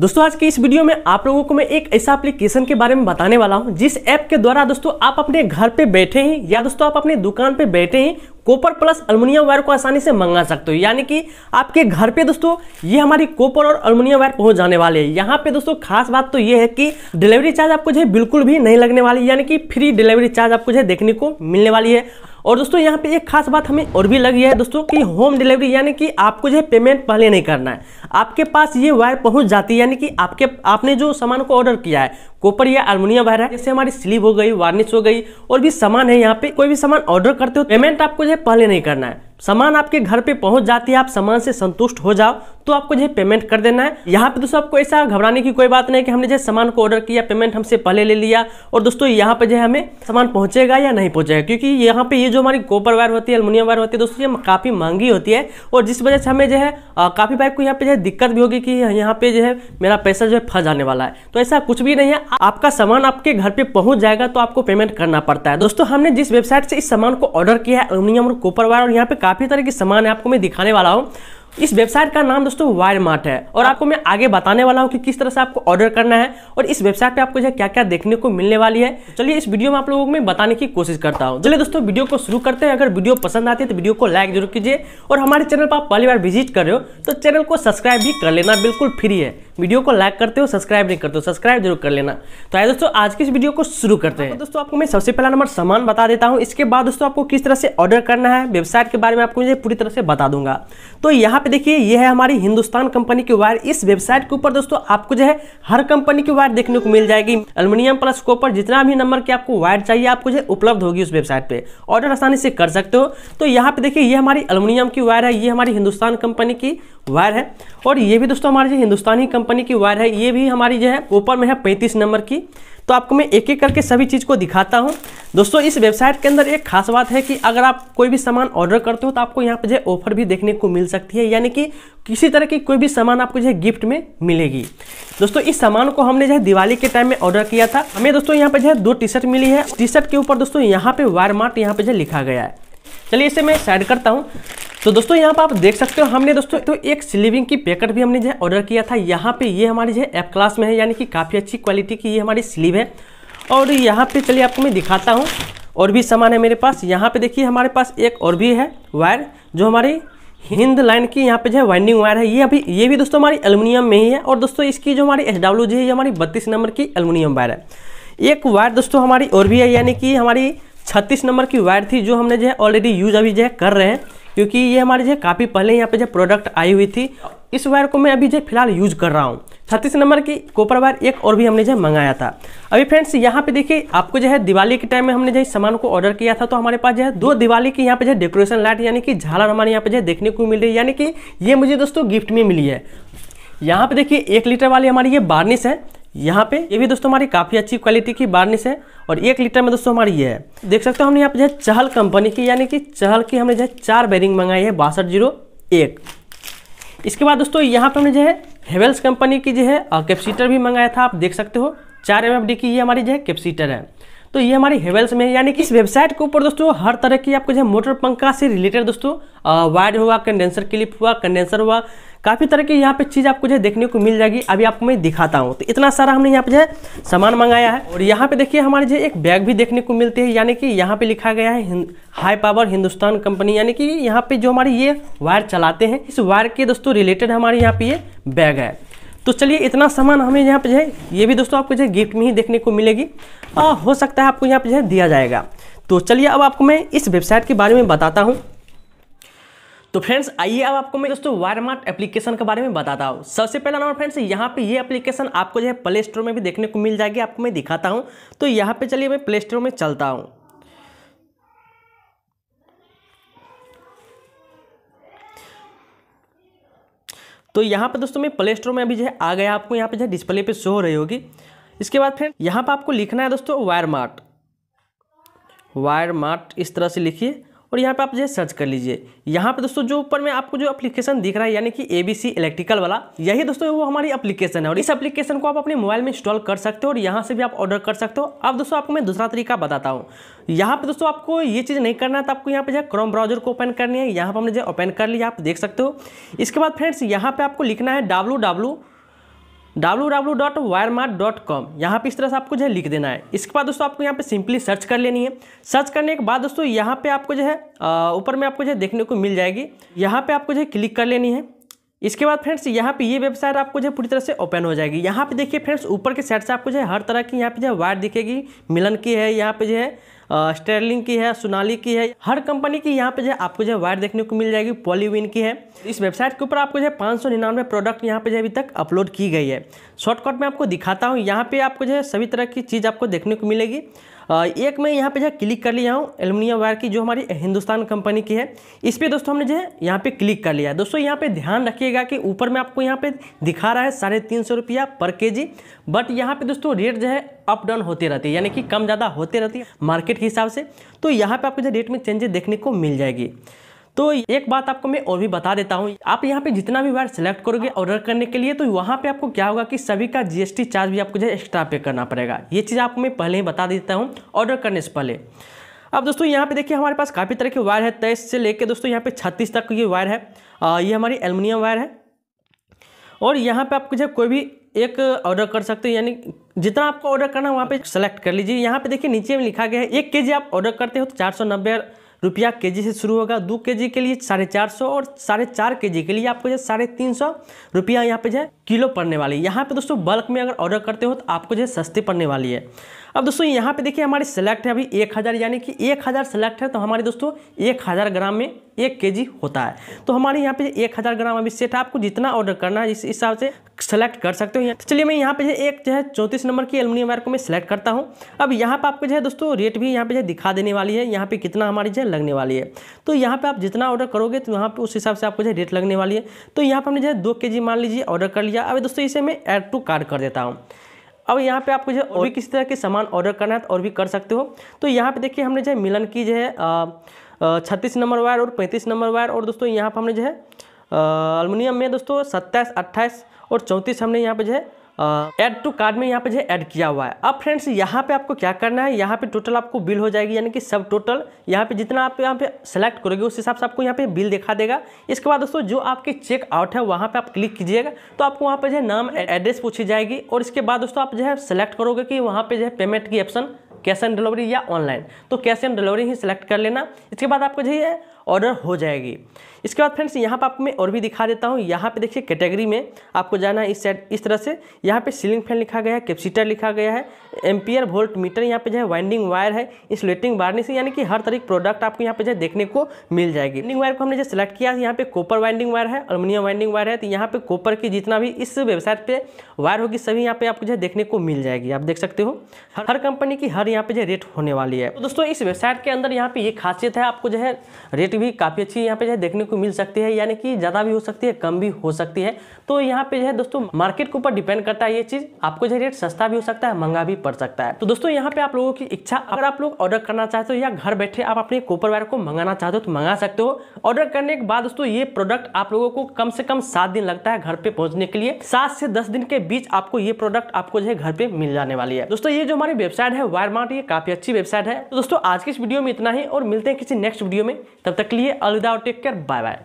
दोस्तों आज के इस वीडियो में आप लोगों को मैं एक ऐसा एप्लीकेशन के बारे में बताने वाला हूं जिस ऐप के द्वारा दोस्तों आप अपने घर पे बैठे ही या दोस्तों आप अपने दुकान पे बैठे ही कॉपर प्लस अल्मोनिया वायर को आसानी से मंगा सकते हो यानी कि आपके घर पे दोस्तों ये हमारी कॉपर और अल्मीनियम वायर पहुंच जाने वाले हैं यहाँ पे दोस्तों खास बात तो ये है कि डिलीवरी चार्ज आपको जो है बिल्कुल भी नहीं लगने वाली यानी कि फ्री डिलीवरी चार्ज आपको जो है देखने को मिलने वाली है और दोस्तों यहाँ पे एक खास बात हमें और भी लगी है दोस्तों कि होम डिलीवरी यानी कि आपको जो है पेमेंट पहले नहीं करना है आपके पास ये वायर पहुँच जाती है यानी कि आपके आपने जो सामान को ऑर्डर किया है कॉपर या अल्मोनियम वायर है जैसे हमारी स्लीव हो गई वार्निश हो गई और भी सामान है यहाँ पे कोई भी सामान ऑर्डर करते हो पेमेंट आपको जो है पहले नहीं करना है सामान आपके घर पे पहुंच जाती है आप सामान से संतुष्ट हो जाओ तो आपको जो है पेमेंट कर देना है यहाँ पे दोस्तों आपको ऐसा घबराने की कोई बात नहीं कि हमने जो है सामान को ऑर्डर किया पेमेंट हमसे पहले ले लिया और दोस्तों यहाँ पे जो है हमें सामान पहुंचेगा या नहीं पहुंचेगा क्योंकि यहाँ पे ये जो हमारी कॉपर वायर होती है अलमुनियम वायर होती है दोस्तों ये काफ़ी महंगी होती है और जिस वजह से हमें जो है काफ़ी बाइक को यहाँ पे जो है दिक्कत भी होगी कि यहाँ पे जो है मेरा पैसा जो है फंस जाने वाला है तो ऐसा कुछ भी नहीं है आपका सामान आपके घर पे पहुंच जाएगा तो आपको पेमेंट करना पड़ता है दोस्तों हमने जिस वेबसाइट से इस सामान को ऑर्डर किया है अलमुनियम और कोपर वायर और यहाँ पे काफ़ी तरह की सामान आपको मैं दिखाने वाला हूँ इस वेबसाइट का नाम दोस्तों वायर मार्ट है और आपको मैं आगे बताने वाला हूँ कि किस तरह से आपको ऑर्डर करना है और इस वेबसाइट पे आपको जो क्या क्या देखने को मिलने वाली है चलिए इस वीडियो में आप लोगों को मैं बताने की कोशिश करता हूँ चलिए दोस्तों वीडियो को शुरू करते हैं अगर वीडियो पसंद आती है तो वीडियो को लाइक जरूर कीजिए और हमारे चैनल पर आप पहली बार विजिट कर रहे हो तो चैनल को सब्सक्राइब भी कर लेना बिल्कुल फ्री है वीडियो को लाइक करते हो सब्सक्राइब नहीं करते हो सब्सक्राइब जरूर कर लेना तो आए दोस्तों आज की इस वीडियो को शुरू करते हैं दोस्तों आपको मैं सबसे पहला नंबर सामान बता देता हूँ इसके बाद दोस्तों आपको किस तरह से ऑर्डर करना है वेबसाइट के बारे में आपको मुझे पूरी तरह से बता दूंगा तो यहाँ यहाँ पे देखिए ये है हमारी हिंदुस्तान कंपनी की वायर इस वेबसाइट के ऊपर दोस्तों आपको जो है हर कंपनी की वायर देखने को मिल जाएगी अल्मीनियम प्लस कॉपर जितना भी नंबर की आपको वायर चाहिए आपको जो है उपलब्ध होगी उस वेबसाइट पे ऑर्डर आसानी से कर सकते हो तो यहाँ पे देखिए ये हमारी अल्मीनियम की वायर है ये हमारी हिंदुस्तान कंपनी की वायर है और ये भी दोस्तों हमारी जो हिंदुस्तानी कंपनी की वायर है ये भी हमारी जो है ऊपर में है पैंतीस नंबर की तो आपको मैं एक एक करके सभी चीज़ को दिखाता हूँ दोस्तों इस वेबसाइट के अंदर एक खास बात है कि अगर आप कोई भी सामान ऑर्डर करते हो तो आपको यहाँ पर जो है ऑफर भी देखने को मिल सकती है यानी कि किसी तरह की कोई भी सामान आपको जो है गिफ्ट में मिलेगी दोस्तों इस सामान को हमने जो है दिवाली के टाइम में ऑर्डर किया था हमें दोस्तों यहाँ पर जो है दो टी शर्ट मिली है टी शर्ट के ऊपर दोस्तों यहाँ पे वायर मार्ट यहाँ पे जो लिखा गया है चलिए इसे मैं साइड करता हूँ तो दोस्तों यहाँ पर आप देख सकते हो हमने दोस्तों तो एक स्लीविंग की पैकेट भी हमने जो है ऑर्डर किया था यहाँ पे ये हमारी जो है एफ क्लास में है यानी कि काफ़ी अच्छी क्वालिटी की ये हमारी स्लीव है और यहाँ पे चलिए आपको मैं दिखाता हूँ और भी सामान है मेरे पास यहाँ पे देखिए हमारे पास एक और भी है वायर जो हमारी हिंद लाइन की यहाँ पे जो है वाइंडिंग वायर है ये अभी ये भी दोस्तों हमारी एलुमिनियम में ही है और दोस्तों इसकी जो हमारी एच डब्ल्यू जी है ये हमारी बत्तीस नंबर की एलुमिनियम वायर है एक वायर दोस्तों हमारी और भी है यानी कि हमारी छत्तीस नंबर की वायर थी जो हमने जो है ऑलरेडी यूज अभी जो है कर रहे हैं क्योंकि ये हमारे जो काफ़ी पहले यहाँ पे जो प्रोडक्ट आई हुई थी इस वायर को मैं अभी जो फिलहाल यूज कर रहा हूँ छत्तीस नंबर की कोपर वायर एक और भी हमने जो मंगाया था अभी फ्रेंड्स यहाँ पे देखिए आपको जो है दिवाली के टाइम में हमने जो इस सामान को ऑर्डर किया था तो हमारे पास जो है दो दिवाली की यहाँ पे जो डेकोरेशन लाइट यानी कि झालर हमारे यहाँ पे जो देखने को मिल रही है यानी कि ये मुझे दोस्तों गिफ्ट में मिली है यहाँ पे देखिए एक लीटर वाली हमारी ये बार्निश है यहाँ पे ये भी दोस्तों हमारी काफ़ी अच्छी क्वालिटी की बार्निश है और एक लीटर में दोस्तों हमारी ये है देख सकते हो हमने यहाँ पे जो है चहल कंपनी की यानी कि चहल की हमने जो है चार बेरिंग मंगाई है बासठ जीरो एक इसके बाद दोस्तों यहाँ पे हमने जो है हेवेल्स कंपनी की जो है कैप्सीटर भी मंगाया था आप देख सकते हो चार एम की ये हमारी जो है कैप्सीटर है तो ये हमारी हेवेल्स में यानी कि इस वेबसाइट के ऊपर दोस्तों हर तरह की आपको जो मोटर पंखा से रिलेटेड दोस्तों वायर हुआ कंडेंसर क्लिप हुआ कंडेंसर हुआ काफ़ी तरह की यहाँ पे चीज़ आपको जो है देखने को मिल जाएगी अभी आपको मैं दिखाता हूँ तो इतना सारा हमने यहाँ पे जो है सामान मंगाया है और यहाँ पे देखिए हमारे जो एक बैग भी देखने को मिलती है यानी कि यहाँ पे लिखा गया है हाई पावर हिंदुस्तान कंपनी यानी कि यहाँ पे जो हमारी ये वायर चलाते हैं इस वायर के दोस्तों रिलेटेड हमारे यहाँ पे ये बैग है तो चलिए इतना सामान हमें यहाँ पे जो है ये भी दोस्तों आपको जो है गिफ्ट में ही देखने को मिलेगी आ, हो सकता है आपको यहाँ पे जो है दिया जाएगा तो चलिए अब आपको मैं इस वेबसाइट के बारे में बताता हूँ तो फ्रेंड्स आइए अब आपको मैं दोस्तों वायरमार्ट एप्लीकेशन के बारे में बताता हूँ सबसे पहला नंबर फ्रेंड्स यहाँ पे ये एप्लीकेशन आपको जो है प्ले स्टोर में भी देखने को मिल जाएगी आपको मैं दिखाता हूँ तो यहाँ पे चलिए मैं प्ले स्टोर में चलता हूँ तो यहाँ पर दोस्तों मैं प्ले स्टोर में अभी जो है आ गया आपको यहाँ पर जो है डिस्प्ले पे शो हो रही होगी इसके बाद फिर यहाँ पर आपको लिखना है दोस्तों वायर मार्ट वायर मार्ट इस तरह से लिखिए और यहाँ पर आप जो सर्च कर लीजिए यहाँ पर दोस्तों जो ऊपर में आपको जो एप्लीकेशन दिख रहा है यानी कि एबीसी इलेक्ट्रिकल वाला यही दोस्तों वो हमारी एप्लीकेशन है और इस एप्लीकेशन को आप अपने मोबाइल में इंस्टॉल कर सकते हो और यहाँ से भी आप ऑर्डर कर सकते हो अब दोस्तों आपको मैं दूसरा तरीका बताता हूँ यहाँ पर दोस्तों आपको ये चीज़ नहीं करना है तो आपको यहाँ पर जो क्रोम ब्राउजर को ओपन करनी है यहाँ पर हमने जो ओपन कर लिया आप देख सकते हो इसके बाद फ्रेंड्स यहाँ पर आपको लिखना है डब्लू www.wiremart.com यहाँ पे इस तरह से आपको जो है लिख देना है इसके बाद दोस्तों आपको यहाँ पे सिंपली सर्च कर लेनी है सर्च करने के बाद दोस्तों यहाँ पे आपको जो है ऊपर में आपको जो है देखने को मिल जाएगी यहाँ पे आपको जो है क्लिक कर लेनी है इसके बाद फ्रेंड्स यहाँ पे ये वेबसाइट आपको जो है पूरी तरह से ओपन हो जाएगी यहाँ पे देखिए फ्रेंड्स ऊपर के साइड से आपको जो है हर तरह की यहाँ पे जो है वायर दिखेगी मिलन की है यहाँ पे जो है स्टेरलिंग की है सोनाली की है हर कंपनी की यहाँ पे जो है आपको जो है वायर देखने को मिल जाएगी पॉलीविन की है इस वेबसाइट के ऊपर आपको जो है पाँच सौ निन्यानवे प्रोडक्ट यहाँ पे जो अभी तक अपलोड की गई है शॉर्टकट में आपको दिखाता हूँ यहाँ पे आपको जो है सभी तरह की चीज़ आपको देखने को मिलेगी एक मैं यहाँ पे जो क्लिक कर लिया हूँ एलुमिनियम वायर की जो हमारी हिंदुस्तान कंपनी की है इस पर दोस्तों हमने जो है यहाँ पे क्लिक कर लिया है दोस्तों यहाँ पे ध्यान रखिएगा कि ऊपर में आपको यहाँ पे दिखा रहा है साढ़े तीन सौ रुपया पर के जी बट यहाँ पे दोस्तों रेट जो है अप डाउन होते रहती है यानी कि कम ज़्यादा होते रहती है मार्केट के हिसाब से तो यहाँ पर आपको जो रेट में चेंजेस देखने को मिल जाएगी तो एक बात आपको मैं और भी बता देता हूँ आप यहाँ पे जितना भी वायर सेलेक्ट करोगे ऑर्डर करने के लिए तो वहाँ पे आपको क्या होगा कि सभी का जीएसटी चार्ज भी आपको जो है एक्स्ट्रा पे करना पड़ेगा ये चीज़ आपको मैं पहले ही बता देता हूँ ऑर्डर करने से पहले अब दोस्तों यहाँ पे देखिए हमारे पास काफ़ी तरह के वायर है तेईस से लेकर दोस्तों यहाँ पे छत्तीस तक ये वायर है ये हमारी एलमिनियम वायर है और यहाँ पे आपको जो कोई भी एक ऑर्डर कर सकते हो यानी जितना आपको ऑर्डर करना है वहाँ पे सेलेक्ट कर लीजिए यहाँ पे देखिए नीचे में लिखा गया है एक के आप ऑर्डर करते हो तो चार सौ नब्बे रुपया के से शुरू होगा दो के के लिए साढ़े चार सौ और साढ़े चार के जी के लिए आपको जो है साढ़े तीन सौ रुपया यहाँ पे जो है किलो पड़ने वाली है यहाँ पे दोस्तों बल्क में अगर ऑर्डर करते हो तो आपको जो है सस्ती पड़ने वाली है अब दोस्तों यहाँ पे देखिए हमारी सेलेक्ट है अभी एक हज़ार यानी कि एक हज़ार सेलेक्ट है तो हमारे दोस्तों एक हज़ार ग्राम में एक के होता है तो हमारे यहाँ पे एक हज़ार ग्राम अभी सेट आपको जितना ऑर्डर करना है इस हिसाब से सेलेक्ट कर सकते हो तो चलिए मैं यहाँ पे एक जो है चौंतीस नंबर की एलमिनियम वायर को मैं सेलेक्ट करता हूँ अब यहाँ पे आपको जो है दोस्तों रेट भी यहाँ पे जो है दिखा देने वाली है यहाँ पे कितना हमारी जो है लगने वाली है तो यहाँ पर आप जितना ऑर्डर करोगे तो यहाँ पर उस हिसाब से आपको जो है रेट लगने वाली है तो यहाँ पर हमने जो है दो के मान लीजिए ऑर्डर कर लिया अभी दोस्तों इसे मैं एड टू कार्ड कर देता हूँ अब यहाँ पे आपको जो है और भी किसी तरह के सामान ऑर्डर करना है तो और भी कर सकते हो तो यहाँ पे देखिए हमने जो है मिलन की जो है छत्तीस नंबर वायर और पैंतीस नंबर वायर और दोस्तों यहाँ पर हमने जो है अलमुनियम में दोस्तों सत्ताईस अट्ठाईस और चौंतीस हमने यहाँ पर जो है ऐड टू कार्ड में यहाँ पे जो है ऐड किया हुआ है अब फ्रेंड्स यहाँ पे आपको क्या करना है यहाँ पे टोटल आपको बिल हो जाएगी यानी कि सब टोटल यहाँ पे जितना आप यहाँ पे सेलेक्ट करोगे उस हिसाब से आपको यहाँ पे बिल दिखा देगा इसके बाद दोस्तों जो आपके चेक आउट है वहाँ पे आप क्लिक कीजिएगा तो आपको वहाँ पर जो है नाम एड्रेस पूछी जाएगी और इसके बाद दोस्तों आप जो है सेलेक्ट करोगे कि वहाँ पर जो है पेमेंट की ऑप्शन कैश ऑन डिलीवरी या ऑनलाइन तो कैश ऑन डिलीवरी ही सिलेक्ट कर लेना इसके बाद आपको चाहिए ऑर्डर हो जाएगी इसके बाद फ्रेंड्स यहाँ पर आपको मैं और भी दिखा देता हूँ यहाँ पे देखिए कैटेगरी में आपको जाना है इस साइड इस तरह से यहाँ पे सीलिंग फैन लिखा गया है कैपेसिटर लिखा गया है एम्पियर वोल्ट मीटर यहाँ पे जो है वाइंडिंग वायर है इंसुलेटिंग वार्निश यानी कि हर तरह की प्रोडक्ट आपको यहाँ पे जो है देखने को मिल जाएगी वाइंडिंग वायर को हमने जो सेलेक्ट किया यहाँ पे कॉपर वाइंडिंग वायर है अलमुनियम वाइंडिंग वायर है तो यहाँ पे कॉपर की जितना भी इस वेबसाइट पर वायर होगी सभी यहाँ पे आपको जो है देखने को मिल जाएगी आप देख सकते हो हर कंपनी की हर यहाँ पे जो रेट होने वाली है दोस्तों इस वेबसाइट के अंदर यहाँ पे ये खासियत है आपको जो है रेट रेट भी काफ़ी अच्छी यहाँ पे जो है देखने को मिल सकती है यानी कि ज़्यादा भी हो सकती है कम भी हो सकती है तो यहाँ पे जो है दोस्तों मार्केट के ऊपर डिपेंड करता है ये चीज़ आपको जो रेट सस्ता भी हो सकता है महंगा भी पड़ सकता है तो दोस्तों यहाँ पे आप लोगों की इच्छा अगर आप लोग ऑर्डर करना चाहते हो या घर बैठे आप अपने कोपर वायर को मंगाना चाहते हो तो मंगा सकते हो ऑर्डर करने के बाद दोस्तों ये प्रोडक्ट आप लोगों को कम से कम सात दिन लगता है घर पे पहुंचने के लिए सात से दस दिन के बीच आपको ये प्रोडक्ट आपको जो है घर पे मिल जाने वाली है दोस्तों ये जो हमारी वेबसाइट है वायर मार्ट ये काफी अच्छी वेबसाइट है तो दोस्तों आज की इस वीडियो में इतना ही और मिलते हैं किसी नेक्स्ट वीडियो में तब तक तक लिए अलविदा और टेक केयर बाय बाय